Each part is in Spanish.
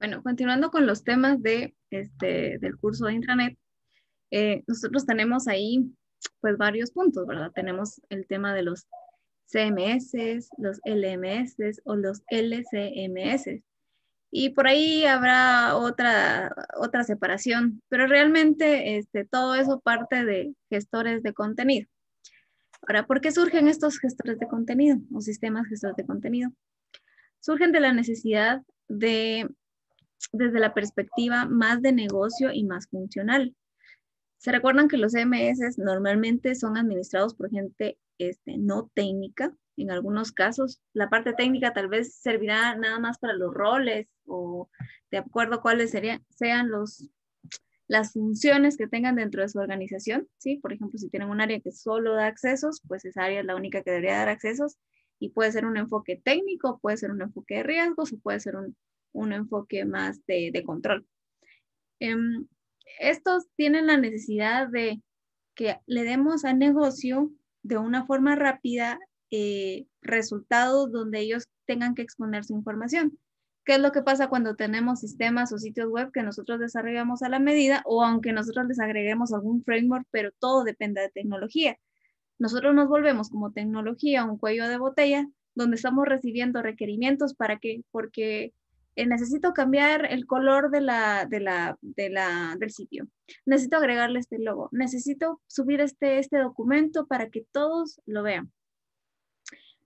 Bueno, continuando con los temas de, este, del curso de intranet, eh, nosotros tenemos ahí pues varios puntos, ¿verdad? Tenemos el tema de los CMS, los LMS o los LCMS. Y por ahí habrá otra, otra separación, pero realmente este, todo eso parte de gestores de contenido. Ahora, ¿por qué surgen estos gestores de contenido o sistemas gestores de contenido? Surgen de la necesidad de desde la perspectiva más de negocio y más funcional. Se recuerdan que los CMS normalmente son administrados por gente este, no técnica. En algunos casos, la parte técnica tal vez servirá nada más para los roles o de acuerdo a cuáles serían, sean los, las funciones que tengan dentro de su organización. ¿sí? Por ejemplo, si tienen un área que solo da accesos, pues esa área es la única que debería dar accesos y puede ser un enfoque técnico, puede ser un enfoque de riesgos o puede ser un un enfoque más de, control. Em, estos tienen la necesidad de que le demos al negocio de una forma rápida eh, resultados donde ellos tengan que exponer su información. ¿Qué es lo que pasa cuando tenemos sistemas o sitios web que nosotros desarrollamos a la medida o aunque nosotros les agreguemos algún framework, pero todo depende de tecnología? Nosotros nos volvemos como tecnología un cuello de botella donde estamos recibiendo requerimientos para que, porque eh, necesito cambiar el color de la, la, de la, del sitio, necesito agregarle este logo, necesito subir este, este documento para que todos lo vean.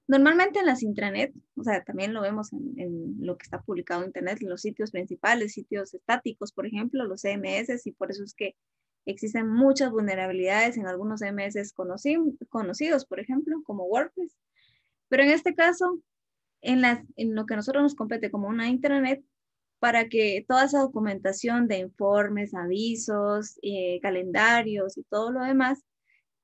Normalmente en las intranet, o sea, también lo vemos en, lo que está publicado en internet, los sitios principales, sitios estáticos, por ejemplo, los CMS, y por eso es que existen muchas vulnerabilidades en algunos CMS conocidos, por ejemplo, como WordPress. Pero en este caso, en, lo que a nosotros nos compete como una intranet para que toda esa documentación de informes, avisos, eh, calendarios y todo lo demás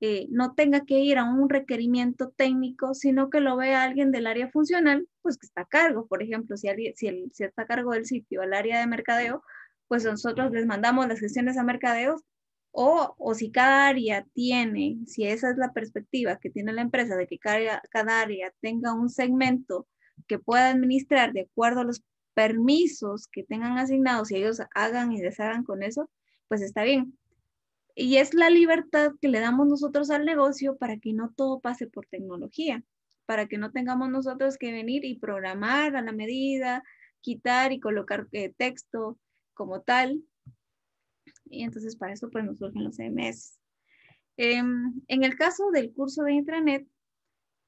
eh, no tenga que ir a un requerimiento técnico, sino que lo vea alguien del área funcional, pues que está a cargo. Por ejemplo, si, alguien, si, está a cargo del sitio, al área de mercadeo, pues nosotros les mandamos las gestiones a mercadeos o, si cada área tiene, si esa es la perspectiva que tiene la empresa de que cada área tenga un segmento que pueda administrar de acuerdo a los permisos que tengan asignados y ellos hagan y deshagan con eso, pues está bien. Y es la libertad que le damos nosotros al negocio para que no todo pase por tecnología, para que no tengamos nosotros que venir y programar a la medida, quitar y colocar eh, texto como tal. Y entonces para eso pues nos surgen los CMS. Em, en el caso del curso de intranet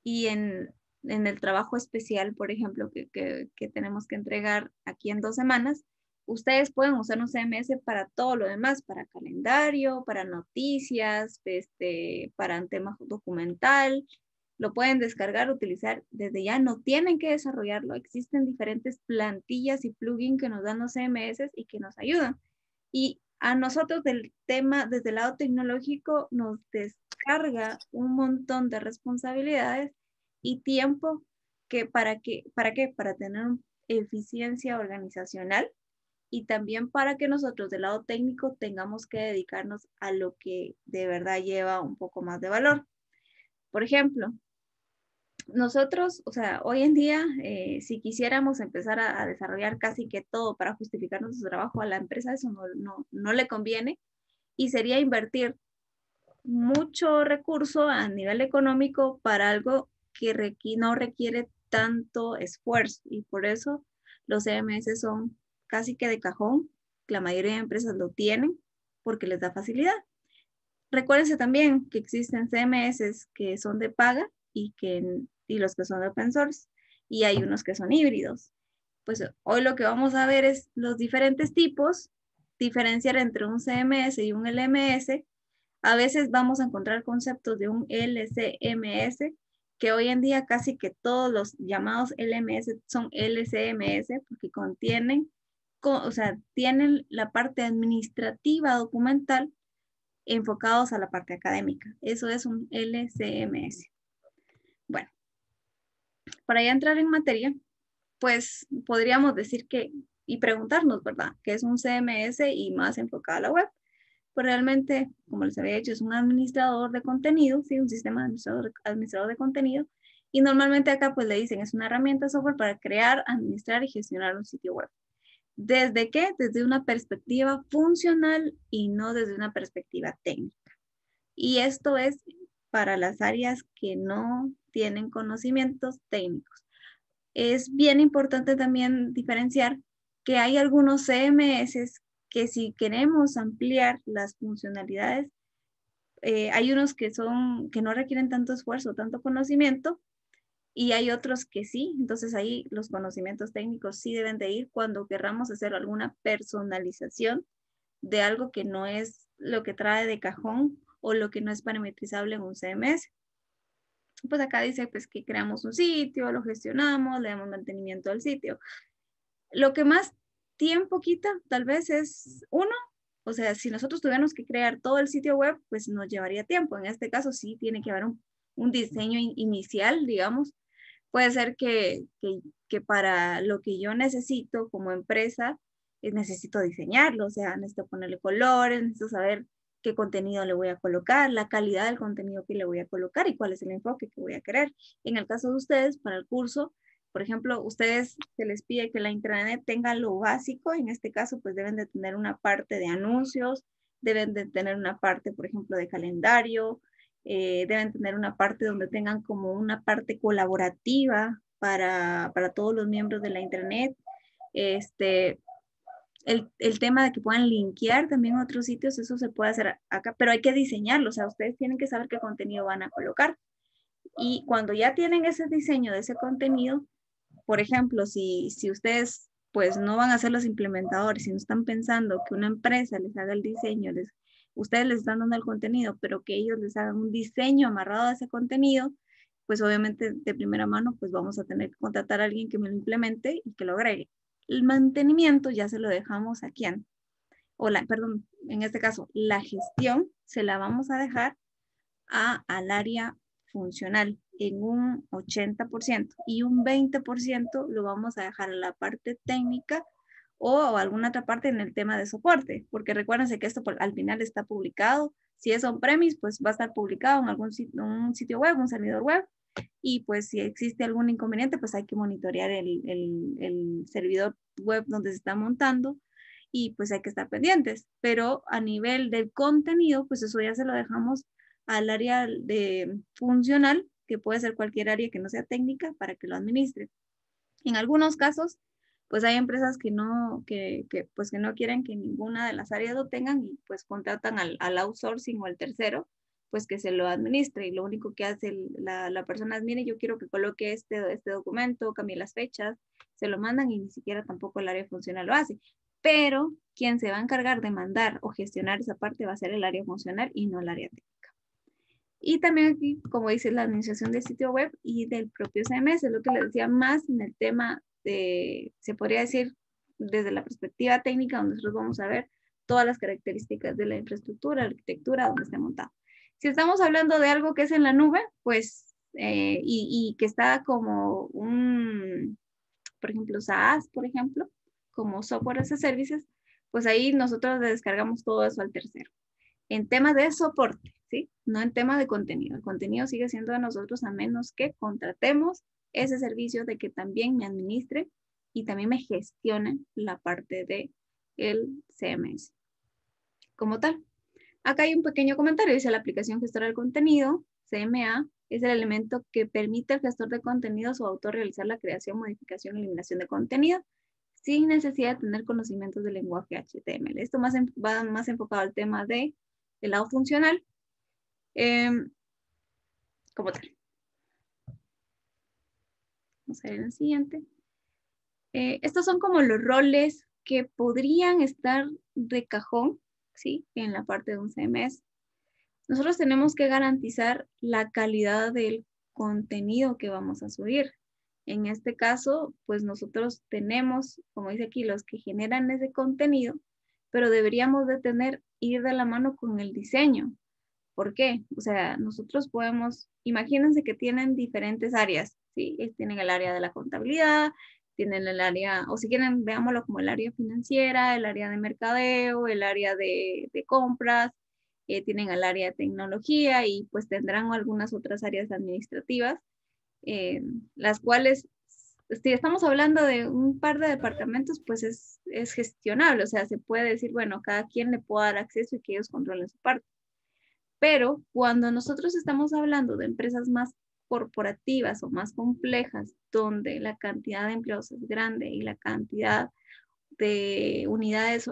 y en en el trabajo especial, por ejemplo, que, que, tenemos que entregar aquí en dos semanas, ustedes pueden usar un CMS para todo lo demás, para calendario, para noticias, este, para un tema documental. Lo pueden descargar, utilizar desde ya. No tienen que desarrollarlo. Existen diferentes plantillas y plugins que nos dan los CMS y que nos ayudan. Y a nosotros del tema, desde el lado tecnológico, nos descarga un montón de responsabilidades y tiempo que para que para qué para tener eficiencia organizacional y también para que nosotros del lado técnico tengamos que dedicarnos a lo que de verdad lleva un poco más de valor. Por ejemplo, nosotros, o sea, hoy en día, eh, si quisiéramos empezar a, desarrollar casi que todo para justificar nuestro trabajo a la empresa, eso no, no, no le conviene y sería invertir mucho recurso a nivel económico para algo que no requiere tanto esfuerzo y por eso los CMS e son casi que de cajón, la mayoría de empresas lo tienen porque les da facilidad. Recuérdense también que existen CMS que son de paga y, que, y los que son de open source y hay unos que son híbridos. Pues hoy lo que vamos a ver es los diferentes tipos, diferenciar entre un CMS y un LMS. A veces vamos a encontrar conceptos de un LCMS que hoy en día casi que todos los llamados LMS son LCMS porque contienen, o sea, tienen la parte administrativa documental enfocados a la parte académica. Eso es un LCMS. Bueno, para ya entrar en materia, pues podríamos decir que, y preguntarnos, ¿verdad? ¿Qué es un CMS y más enfocado a la web pues realmente, como les había dicho, es un administrador de contenido, ¿sí? un sistema administrador, administrador de contenido. Y normalmente acá pues le dicen, es una herramienta software para crear, administrar y gestionar un sitio web. ¿Desde qué? Desde una perspectiva funcional y no desde una perspectiva técnica. Y esto es para las áreas que no tienen conocimientos técnicos. Es bien importante también diferenciar que hay algunos CMS que si queremos ampliar las funcionalidades, eh, hay unos que son, que no requieren tanto esfuerzo, tanto conocimiento, y hay otros que sí. Entonces ahí los conocimientos técnicos sí deben de ir cuando querramos hacer alguna personalización de algo que no es lo que trae de cajón o lo que no es parametrizable en un CMS. Pues acá dice pues que creamos un sitio, lo gestionamos, le damos mantenimiento al sitio. Lo que más tiempo quita, tal vez es uno, o sea, si nosotros tuviéramos que crear todo el sitio web, pues nos llevaría tiempo. En este caso sí tiene que haber un, diseño inicial, digamos. Puede ser que, que, para lo que yo necesito como empresa, eh, necesito diseñarlo, o sea, necesito ponerle colores, necesito saber qué contenido le voy a colocar, la calidad del contenido que le voy a colocar y cuál es el enfoque que voy a querer. En el caso de ustedes, para el curso, por ejemplo, ustedes se les pide que la intranet tenga lo básico, en este caso pues deben de tener una parte de anuncios, deben de tener una parte, por ejemplo, de calendario, eh, deben tener una parte donde tengan como una parte colaborativa para, todos los miembros de la intranet. Este, el, el, tema de que puedan linkear también otros sitios, eso se puede hacer acá, pero hay que diseñarlo, o sea, ustedes tienen que saber qué contenido van a colocar. Y cuando ya tienen ese diseño de ese contenido, por ejemplo, si, si ustedes pues no van a ser los implementadores, si no están pensando que una empresa les haga el diseño, les, ustedes les están dando el contenido, pero que ellos les hagan un diseño amarrado a ese contenido, pues obviamente de primera mano pues vamos a tener que contratar a alguien que me lo implemente y que lo agregue. El mantenimiento ya se lo dejamos a quién. o la, perdón, en este caso, la gestión se la vamos a dejar a, al área funcional en un 80% y un 20% lo vamos a dejar a la parte técnica o alguna otra parte en el tema de soporte, porque recuérdense que esto pues, al final está publicado. Si es on-premise, pues va a estar publicado en algún un sitio web, un servidor web, y pues si existe algún inconveniente, pues hay que monitorear el, el, el, servidor web donde se está montando y pues hay que estar pendientes. Pero a nivel del contenido, pues eso ya se lo dejamos al área de funcional, que puede ser cualquier área que no sea técnica, para que lo administre. En algunos casos, pues hay empresas que no, pues que no quieren que ninguna de las áreas lo tengan y pues contratan al, al outsourcing o al tercero, pues que se lo administre. Y lo único que hace la, persona es, mire, yo quiero que coloque este, este documento, cambie las fechas, se lo mandan y ni siquiera tampoco el área funcional lo hace. Pero quien se va a encargar de mandar o gestionar esa parte va a ser el área funcional y no el área técnica. Y también aquí, como dice, la administración del sitio web y del propio CMS, lo que les decía más en el tema de, se podría decir, desde la perspectiva técnica, donde nosotros vamos a ver todas las características de la infraestructura, arquitectura, donde está montado. Si estamos hablando de algo que es en la nube, pues, eh, y, que está como un, por ejemplo, SaaS, por ejemplo, como software as a pues ahí nosotros le descargamos todo eso al tercero. En temas de soporte, no en tema de contenido. El contenido sigue siendo de nosotros a menos que contratemos ese servicio de que también me administre y también me gestione la parte de el CMS como tal. Acá hay un pequeño comentario, dice la aplicación gestora del contenido, CMA, es el elemento que permite al gestor de contenidos o autor realizar la creación, modificación, y eliminación de contenido sin necesidad de tener conocimientos del lenguaje HTML. Esto más va más enfocado al tema de el lado funcional, eh, como tal. Vamos a ver el siguiente. Eh, estos son como los roles que podrían estar de cajón, ¿sí? En la parte de un CMS. Nosotros tenemos que garantizar la calidad del contenido que vamos a subir. En este caso, pues nosotros tenemos, como dice aquí, los que generan ese contenido, pero deberíamos de tener, ir de la mano con el diseño, ¿Por qué? O sea, nosotros podemos, imagínense que tienen diferentes áreas, ¿sí? Eh, tienen el área de la contabilidad, tienen el área, o si quieren, veámoslo como el área financiera, el área de mercadeo, el área de, compras, eh, tienen el área de tecnología y pues tendrán algunas otras áreas administrativas, eh, las cuales, si estamos hablando de un par de departamentos, pues es, es gestionable, o sea, se puede decir, bueno, cada quien le pueda dar acceso y que ellos controlen su parte. Pero cuando nosotros estamos hablando de empresas más corporativas o más complejas, donde la cantidad de empleados es grande y la cantidad de unidades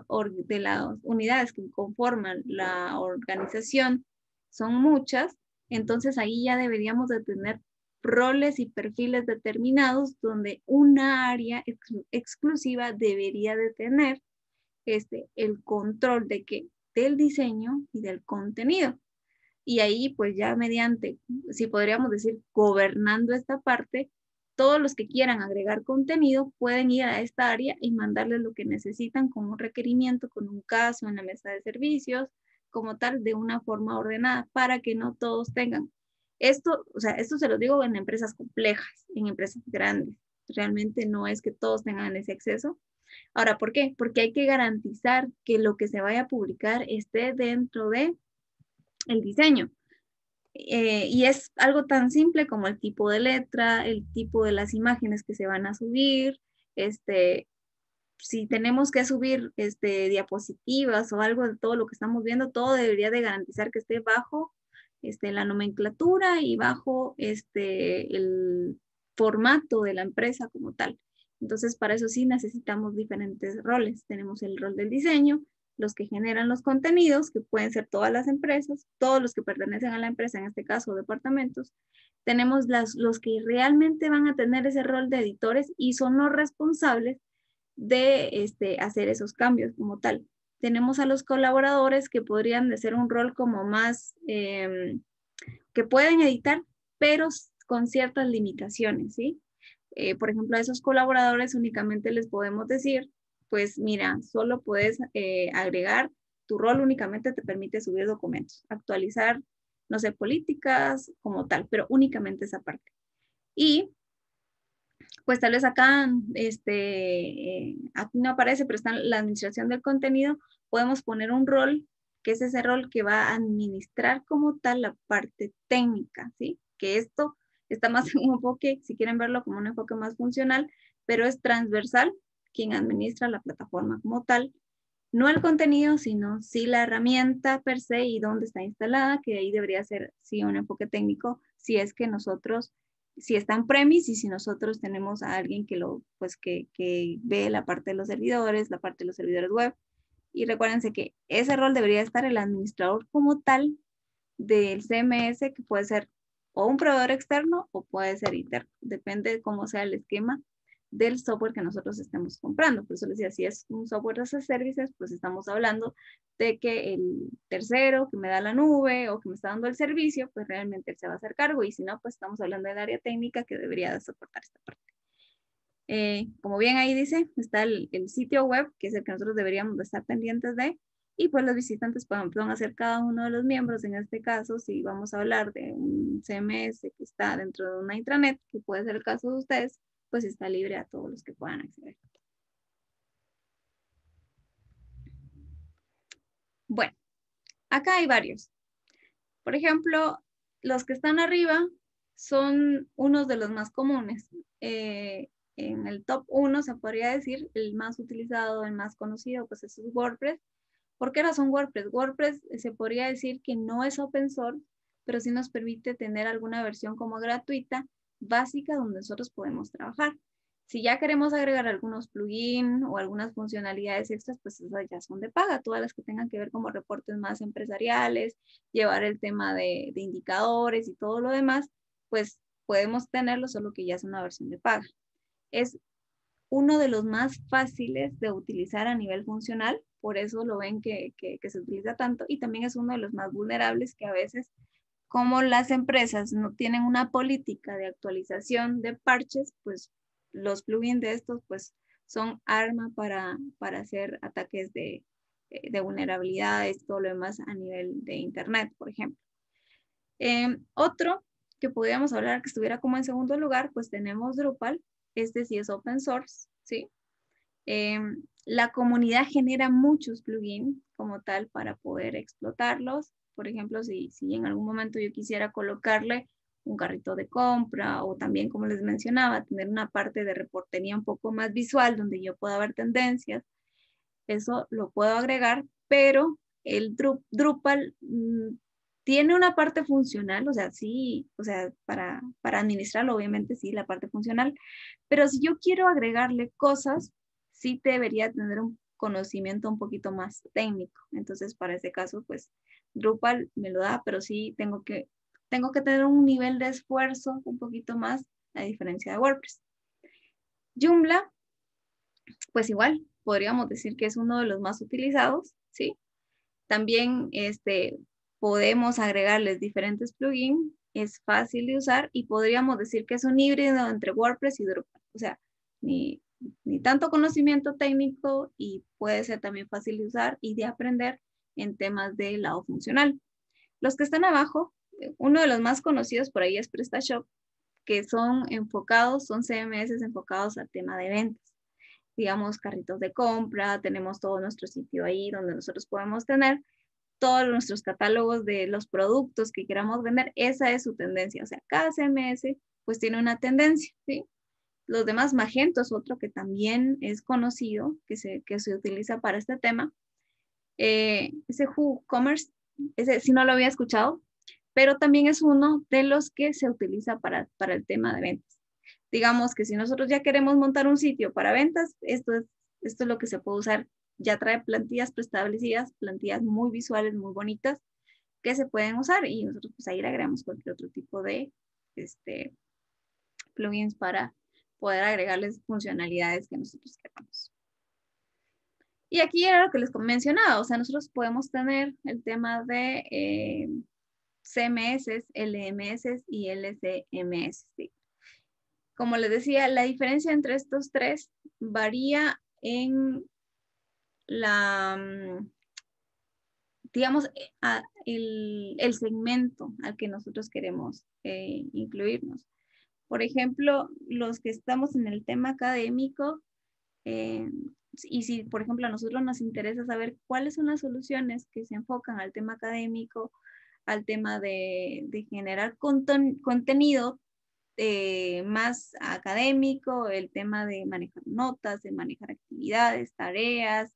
de las unidades que conforman la organización son muchas, entonces ahí ya deberíamos de tener roles y perfiles determinados donde una área exclusiva debería de tener este, el control de que del diseño y del contenido y ahí pues ya mediante, si podríamos decir, gobernando esta parte, todos los que quieran agregar contenido pueden ir a esta área y mandarles lo que necesitan con un requerimiento, con un caso en la mesa de servicios, como tal, de una forma ordenada para que no todos tengan. Esto, o sea, esto se lo digo en empresas complejas, en empresas grandes. Realmente no es que todos tengan ese acceso. Ahora, ¿por qué? Porque hay que garantizar que lo que se vaya a publicar esté dentro de el diseño. Eh, y es algo tan simple como el tipo de letra, el tipo de las imágenes que se van a subir, este, si tenemos que subir este, diapositivas o algo de todo lo que estamos viendo, todo debería de garantizar que esté bajo este, la nomenclatura y bajo este, el formato de la empresa como tal. Entonces, para eso sí necesitamos diferentes roles. Tenemos el rol del diseño, los que generan los contenidos, que pueden ser todas las empresas, todos los que pertenecen a la empresa, en este caso departamentos, tenemos las, los que realmente van a tener ese rol de editores y son los responsables de este, hacer esos cambios como tal. Tenemos a los colaboradores que podrían de ser un rol como más, em, que pueden editar, pero con ciertas limitaciones, ¿sí? Eh, por ejemplo, a esos colaboradores únicamente les podemos decir pues mira, solo puedes eh, agregar, tu rol únicamente te permite subir documentos, actualizar, no sé, políticas como tal, pero únicamente esa parte. Y pues tal vez acá, este, eh, aquí no aparece, pero está la administración del contenido, podemos poner un rol, que es ese rol que va a administrar como tal la parte técnica, ¿sí? Que esto está más en un enfoque, si quieren verlo como un enfoque más funcional, pero es transversal quien administra la plataforma como tal. No el contenido, sino si la herramienta per se y dónde está instalada, que ahí debería ser sí un enfoque técnico, si es que nosotros, si está en premis y si nosotros tenemos a alguien que lo, pues que, que ve la parte de los servidores, la parte de los servidores web. Y recuérdense que ese rol debería estar el administrador como tal del CMS, que puede ser o un proveedor externo o puede ser interno, depende de cómo sea el esquema del software que nosotros estemos comprando. Por eso les decía, si es un software de a servicios pues estamos hablando de que el tercero que me da la nube o que me está dando el servicio, pues realmente él se va a hacer cargo y si no, pues estamos hablando del área técnica que debería de soportar esta parte. Eh, como bien ahí dice, está el, sitio web, que es el que nosotros deberíamos estar pendientes de, y pues los visitantes pueden, pueden hacer cada uno de los miembros, en este caso, si vamos a hablar de un CMS que está dentro de una intranet, que puede ser el caso de ustedes, pues está libre a todos los que puedan acceder. Bueno, acá hay varios. Por ejemplo, los que están arriba son unos de los más comunes. Eh, en el top uno se podría decir el más utilizado, el más conocido, pues es WordPress. ¿Por qué son WordPress? WordPress eh, se podría decir que no es open source, pero sí nos permite tener alguna versión como gratuita básica donde nosotros podemos trabajar. Si ya queremos agregar algunos plugins o algunas funcionalidades extras, pues esas ya son de paga, todas las que tengan que ver como reportes más empresariales, llevar el tema de, indicadores y todo lo demás, pues podemos tenerlo, solo que ya es una versión de paga. Es uno de los más fáciles de utilizar a nivel funcional, por eso lo ven que se utiliza tanto y también es uno de los más vulnerables que a veces como las empresas no tienen una política de actualización de parches, pues los plugins de estos pues son arma para, hacer ataques de, eh, de vulnerabilidades, todo lo demás a nivel de Internet, por ejemplo. Em, otro que podríamos hablar que estuviera como en segundo lugar, pues tenemos Drupal, este sí es open source, ¿sí? Em, la comunidad genera muchos plugins como tal para poder explotarlos. Por ejemplo, si, si en algún momento yo quisiera colocarle un carrito de compra o también, como les mencionaba, tener una parte de reportería un poco más visual donde yo pueda ver tendencias, eso lo puedo agregar, pero el Drupal mm, tiene una parte funcional, o sea, sí, o sea, para, para administrarlo, obviamente sí, la parte funcional, pero si yo quiero agregarle cosas, sí debería tener un conocimiento un poquito más técnico. Entonces, para ese caso, pues Drupal me lo da, pero sí tengo que, tengo que tener un nivel de esfuerzo un poquito más a diferencia de WordPress. Joomla, pues igual, podríamos decir que es uno de los más utilizados, ¿sí? También este, podemos agregarles diferentes plugins, es fácil de usar y podríamos decir que es un híbrido entre WordPress y Drupal. O sea, ni, ni tanto conocimiento técnico y puede ser también fácil de usar y de aprender en temas de lado funcional. Los que están abajo, eh, uno de los más conocidos por ahí es PrestaShop, que son enfocados, son CMS enfocados al tema de ventas. Digamos, carritos de compra, tenemos todo nuestro sitio ahí donde nosotros podemos tener todos nuestros catálogos de los productos que queramos vender, esa es su tendencia. O sea, cada CMS pues tiene una tendencia, ¿sí? Los demás, Magento es otro que también es conocido, que se, que se utiliza para este tema, eh, ese WooCommerce, ese si no lo había escuchado, pero también es uno de los que se utiliza para, el tema de ventas. Digamos que si nosotros ya queremos montar un sitio para ventas, esto es, esto es lo que se puede usar. Ya trae plantillas preestablecidas, plantillas muy visuales, muy bonitas, que se pueden usar y nosotros pues ahí le agregamos cualquier otro tipo de este, plugins para poder agregarles funcionalidades que nosotros queramos. Y aquí era lo que les mencionaba, o sea, nosotros podemos tener el tema de eh, CMS, LMS y LCMS. Como les decía, la diferencia entre estos tres varía en la, mm, digamos, el, segmento al que nosotros queremos eh, incluirnos. Por ejemplo, los que estamos en el tema académico, eh, y si, por ejemplo, a nosotros nos interesa saber cuáles son las soluciones que se enfocan al tema académico, al tema de, de generar contenido eh, más académico, el tema de manejar notas, de manejar actividades, tareas,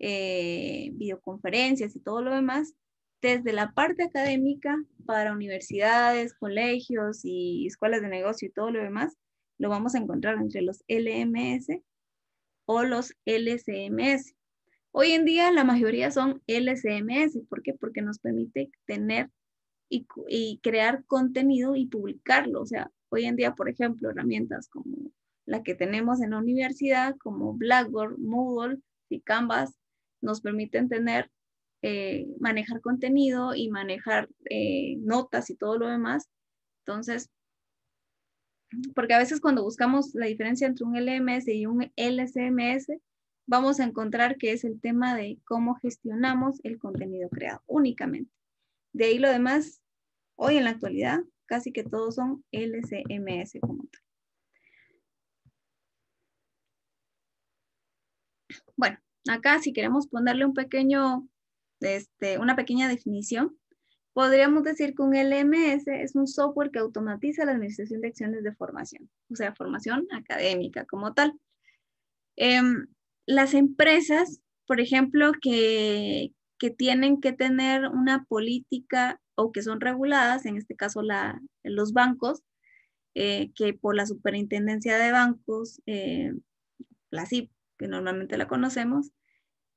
eh, videoconferencias y todo lo demás, desde la parte académica para universidades, colegios y escuelas de negocio y todo lo demás, lo vamos a encontrar entre los LMS o los LCMS. Hoy en día la mayoría son LCMS. ¿Por qué? Porque nos permite tener y, crear contenido y publicarlo. O sea, hoy en día, por ejemplo, herramientas como la que tenemos en la universidad, como Blackboard, Moodle y Canvas, nos permiten tener, eh, manejar contenido y manejar eh, notas y todo lo demás. Entonces, porque a veces cuando buscamos la diferencia entre un LMS y un LCMS, vamos a encontrar que es el tema de cómo gestionamos el contenido creado únicamente. De ahí lo demás, hoy en la actualidad, casi que todos son LCMS como tal. Bueno, acá si queremos ponerle un pequeño, este, una pequeña definición, Podríamos decir que un LMS es un software que automatiza la administración de acciones de formación, o sea, formación académica como tal. Em, las empresas, por ejemplo, que, tienen que tener una política o que son reguladas, en este caso la, los bancos, eh, que por la superintendencia de bancos, eh, la CIP, que normalmente la conocemos,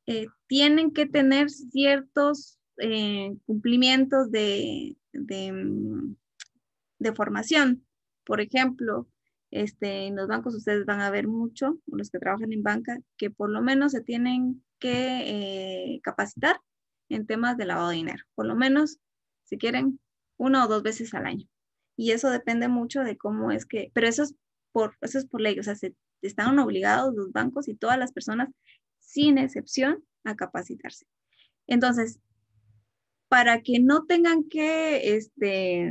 eh, tienen que tener ciertos eh, cumplimientos de, mm, de, formación. Por ejemplo, este, en los bancos ustedes van a ver mucho, los que trabajan en banca, que por lo menos se tienen que eh, capacitar en temas de lavado de dinero, por lo menos, si quieren, una o dos veces al año. Y eso depende mucho de cómo es que, pero eso es por, eso es por ley, o sea, se, están obligados los bancos y todas las personas, sin excepción, a capacitarse. Entonces, para que no tengan que este,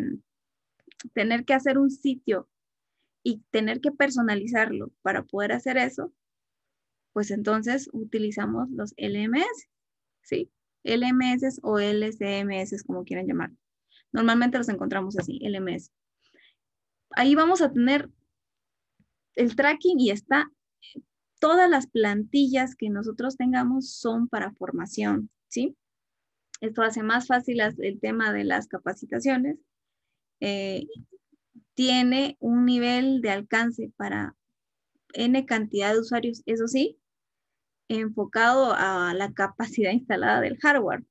tener que hacer un sitio y tener que personalizarlo para poder hacer eso, pues entonces utilizamos los LMS, ¿sí? LMS o LCMS, como quieran llamarlo. Normalmente los encontramos así, LMS. Ahí vamos a tener el tracking y está, todas las plantillas que nosotros tengamos son para formación, ¿sí? Esto hace más fácil el tema de las capacitaciones. Eh, tiene un nivel de alcance para N cantidad de usuarios, eso sí, enfocado a la capacidad instalada del hardware.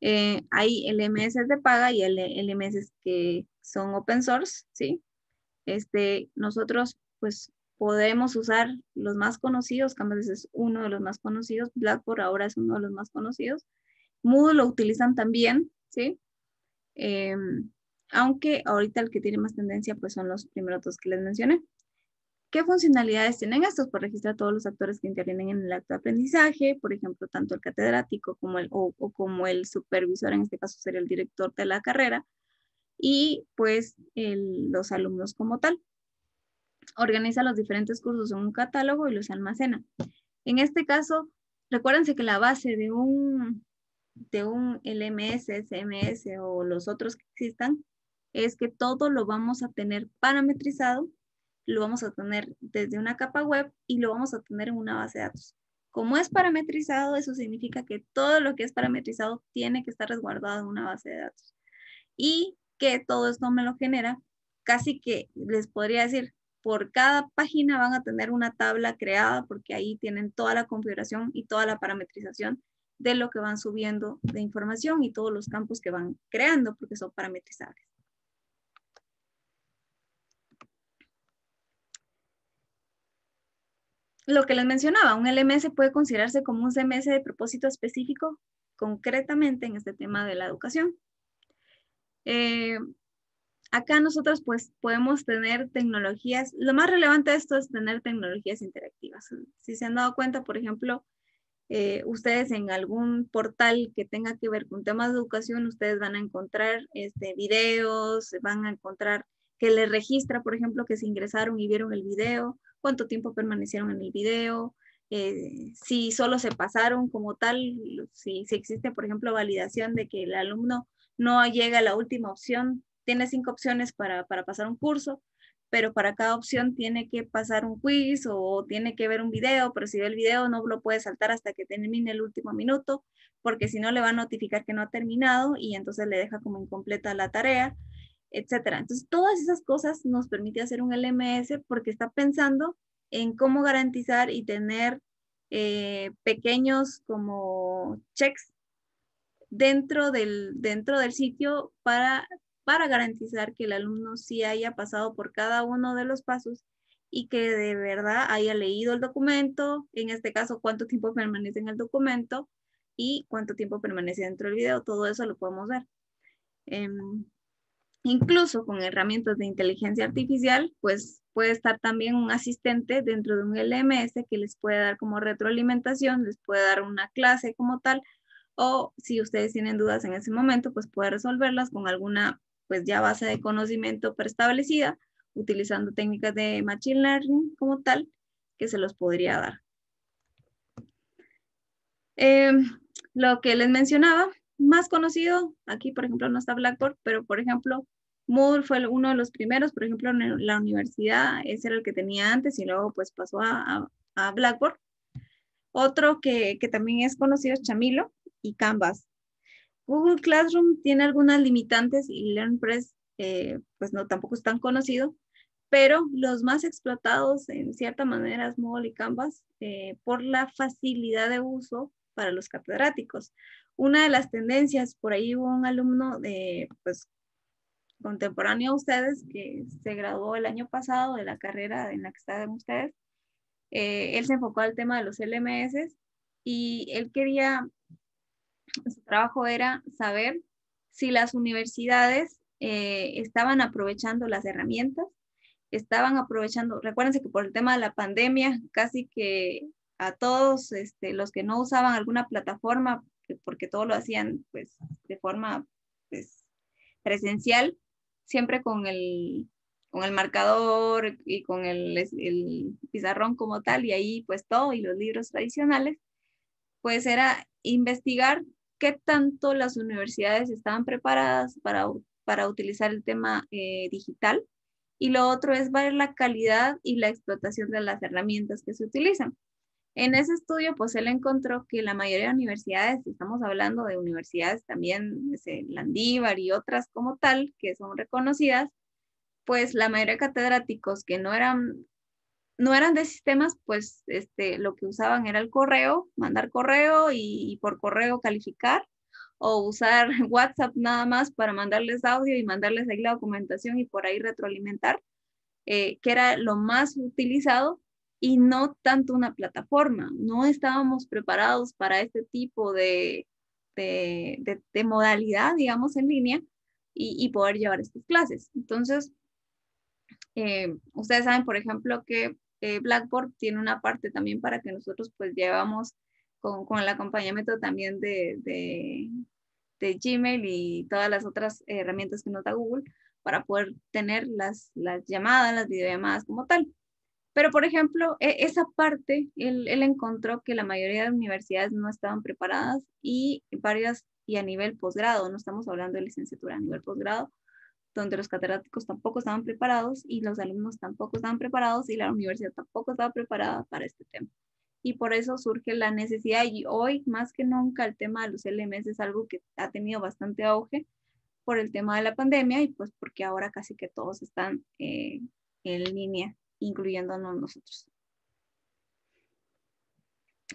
Eh, hay LMS de paga y LMS que son open source, ¿sí? Este, nosotros, pues, podemos usar los más conocidos, Canvas es uno de los más conocidos, Blackboard ahora es uno de los más conocidos, Moodle lo utilizan también, ¿sí? Em, aunque ahorita el que tiene más tendencia pues son los primeros dos que les mencioné. ¿Qué funcionalidades tienen estos? Pues registrar todos los actores que intervienen en el acto de aprendizaje, por ejemplo, tanto el catedrático como el, o, como el supervisor, en este caso sería el director de la carrera, y pues los alumnos como tal. Organiza los diferentes cursos en un catálogo y los almacena. En este caso, recuérdense que la base de un, de un LMS, SMS o los otros que existan, es que todo lo vamos a tener parametrizado, lo vamos a tener desde una capa web y lo vamos a tener en una base de datos. Como es parametrizado, eso significa que todo lo que es parametrizado tiene que estar resguardado en una base de datos. Y que todo esto me lo genera, casi que les podría decir, por cada página van a tener una tabla creada porque ahí tienen toda la configuración y toda la parametrización de lo que van subiendo de información y todos los campos que van creando porque son parametrizables. Lo que les mencionaba, un LMS puede considerarse como un CMS de propósito específico, concretamente en este tema de la educación. Eh, acá nosotros pues podemos tener tecnologías, lo más relevante de esto es tener tecnologías interactivas. Si se han dado cuenta, por ejemplo, eh, ustedes en algún portal que tenga que ver con temas de educación, ustedes van a encontrar este, videos, van a encontrar que les registra, por ejemplo, que se ingresaron y vieron el video, cuánto tiempo permanecieron en el video, eh, si solo se pasaron como tal, si, existe, por ejemplo, validación de que el alumno no llega a la última opción, tiene cinco opciones para pasar un curso, pero para cada opción tiene que pasar un quiz o tiene que ver un video, pero si ve el video no lo puede saltar hasta que termine el último minuto, porque si no le va a notificar que no ha terminado y entonces le deja como incompleta la tarea, etcétera. Entonces, todas esas cosas nos permite hacer un LMS porque está pensando en cómo garantizar y tener eh, pequeños como checks dentro del, dentro del sitio para para garantizar que el alumno sí haya pasado por cada uno de los pasos y que de verdad haya leído el documento, en este caso cuánto tiempo permanece en el documento y cuánto tiempo permanece dentro del video, todo eso lo podemos ver. Em, incluso con herramientas de inteligencia artificial, pues puede estar también un asistente dentro de un LMS que les puede dar como retroalimentación, les puede dar una clase como tal, o si ustedes tienen dudas en ese momento, pues puede resolverlas con alguna pues ya base de conocimiento preestablecida, utilizando técnicas de Machine Learning como tal, que se los podría dar. Em, lo que les mencionaba, más conocido, aquí por ejemplo no está Blackboard, pero por ejemplo Moodle fue uno de los primeros, por ejemplo en la universidad, ese era el que tenía antes y luego pues pasó a, Blackboard. Otro que, que, también es conocido es Chamilo y Canvas. Google Classroom tiene algunas limitantes y LearnPress eh, pues no, tampoco es tan conocido, pero los más explotados en cierta manera es Moodle y Canvas eh, por la facilidad de uso para los catedráticos. Una de las tendencias, por ahí hubo un alumno de, pues, contemporáneo a ustedes que se graduó el año pasado de la carrera en la que están ustedes. Eh, él se enfocó al tema de los LMS y él quería su trabajo era saber si las universidades eh, estaban aprovechando las herramientas, estaban aprovechando, recuérdense que por el tema de la pandemia, casi que a todos este, los que no usaban alguna plataforma, porque todo lo hacían pues de forma pues, presencial, siempre con el, con el marcador y con el, el, pizarrón como tal, y ahí pues todo, y los libros tradicionales, pues era investigar qué tanto las universidades estaban preparadas para, para utilizar el tema eh, digital. Y lo otro es ver la calidad y la explotación de las herramientas que se utilizan. En ese estudio, pues él encontró que la mayoría de universidades, estamos hablando de universidades también, Landívar y otras como tal, que son reconocidas, pues la mayoría de catedráticos que no eran no eran de sistemas, pues este, lo que usaban era el correo, mandar correo y, por correo calificar o usar WhatsApp nada más para mandarles audio y mandarles ahí la documentación y por ahí retroalimentar, eh, que era lo más utilizado y no tanto una plataforma. No estábamos preparados para este tipo de, de, modalidad, digamos, en línea y, poder llevar estas clases. Entonces, eh, ustedes saben, por ejemplo, que eh, Blackboard tiene una parte también para que nosotros pues llevamos con, el acompañamiento también de, Gmail y todas las otras herramientas que nos da Google para poder tener las, llamadas, las videollamadas como tal. Pero, por ejemplo, e, esa parte, él, él, encontró que la mayoría de universidades no estaban preparadas y varias, y a nivel posgrado, no estamos hablando de licenciatura, a nivel posgrado, donde los catedráticos tampoco estaban preparados y los alumnos tampoco estaban preparados y la universidad tampoco estaba preparada para este tema. Y por eso surge la necesidad y hoy más que nunca el tema de los LMS es algo que ha tenido bastante auge por el tema de la pandemia y pues porque ahora casi que todos están eh, en línea, incluyéndonos nosotros.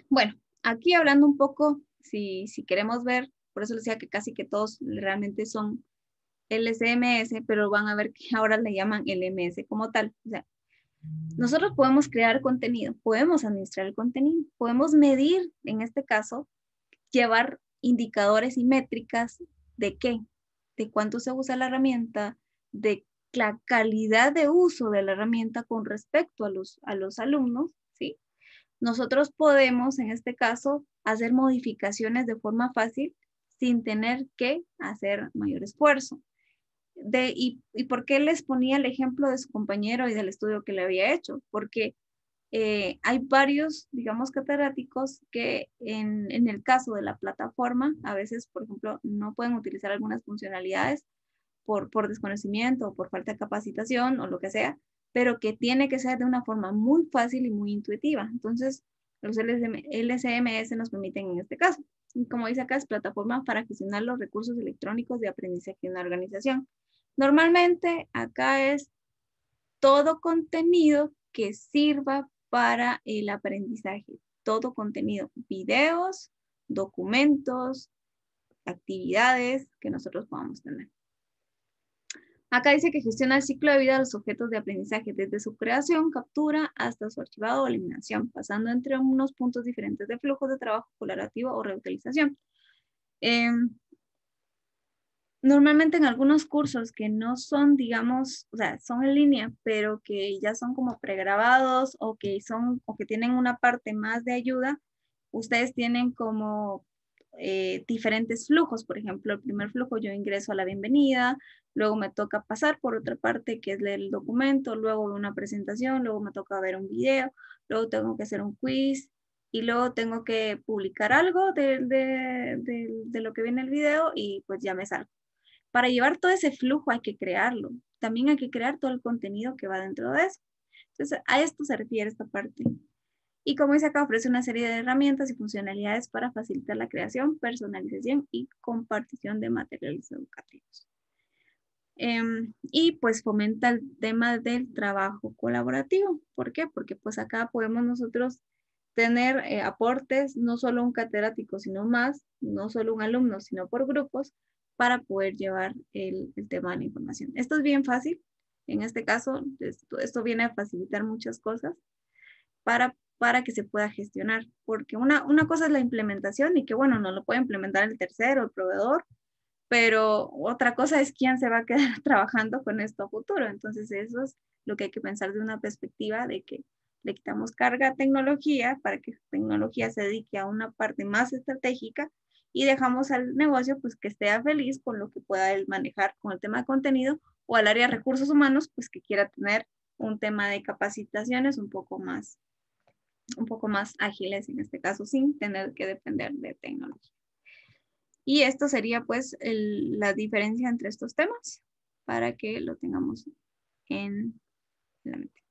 Bueno, aquí hablando un poco, si, si queremos ver, por eso decía que casi que todos realmente son SMS pero van a ver que ahora le llaman LMS como tal. O nosotros podemos crear contenido, podemos administrar el contenido, podemos medir, en este caso, llevar indicadores y métricas de qué, de cuánto se usa la herramienta, de la calidad de uso de la herramienta con respecto a los, a los alumnos, ¿sí? Nosotros podemos, en este caso, hacer modificaciones de forma fácil sin tener que hacer mayor esfuerzo y, y, por qué les ponía el ejemplo de su compañero y del estudio que le había hecho, porque eh, hay varios, digamos, catedráticos que en, en, el caso de la plataforma, a veces, por ejemplo, no pueden utilizar algunas funcionalidades por, por desconocimiento o por falta de capacitación o lo que sea, pero que tiene que ser de una forma muy fácil y muy intuitiva. Entonces, los LCMS nos permiten en este caso. como dice acá, es plataforma para gestionar los recursos electrónicos de aprendizaje en una organización. Normalmente acá es todo contenido que sirva para el aprendizaje, todo contenido, videos, documentos, actividades que nosotros podamos tener. Acá dice que gestiona el ciclo de vida de los objetos de aprendizaje desde su creación, captura, hasta su archivado o eliminación, pasando entre unos puntos diferentes de flujos de trabajo colaborativo o reutilización. Em, normalmente en algunos cursos que no son, digamos, o sea, son en línea, pero que ya son como pregrabados o que son o que tienen una parte más de ayuda, ustedes tienen como eh, diferentes flujos. Por ejemplo, el primer flujo yo ingreso a la bienvenida, luego me toca pasar por otra parte que es leer el documento, luego una presentación, luego me toca ver un video, luego tengo que hacer un quiz y luego tengo que publicar algo de, de lo que viene el video y pues ya me salgo. Para llevar todo ese flujo hay que crearlo. También hay que crear todo el contenido que va dentro de eso. Entonces, a esto se refiere esta parte. Y como dice acá, ofrece una serie de herramientas y funcionalidades para facilitar la creación, personalización y compartición de materiales educativos. Em, y pues fomenta el tema del trabajo colaborativo. ¿Por qué? Porque pues acá podemos nosotros tener eh, aportes, no solo un catedrático, sino más, no solo un alumno, sino por grupos, para poder llevar el, tema de la información. Esto es bien fácil. En este caso, esto, viene a facilitar muchas cosas para para que se pueda gestionar. Porque una, una cosa es la implementación y que, bueno, no lo puede implementar el tercero, el proveedor, pero otra cosa es quién se va a quedar trabajando con esto a futuro. Entonces, eso es lo que hay que pensar de una perspectiva de que le quitamos carga a tecnología para que tecnología se dedique a una parte más estratégica y dejamos al negocio pues que esté feliz con lo que pueda manejar con el tema de contenido o al área de recursos humanos pues que quiera tener un tema de capacitaciones un poco más un poco más ágiles en este caso sin tener que depender de tecnología. Y esto sería pues la diferencia entre estos temas para que lo tengamos en la mente.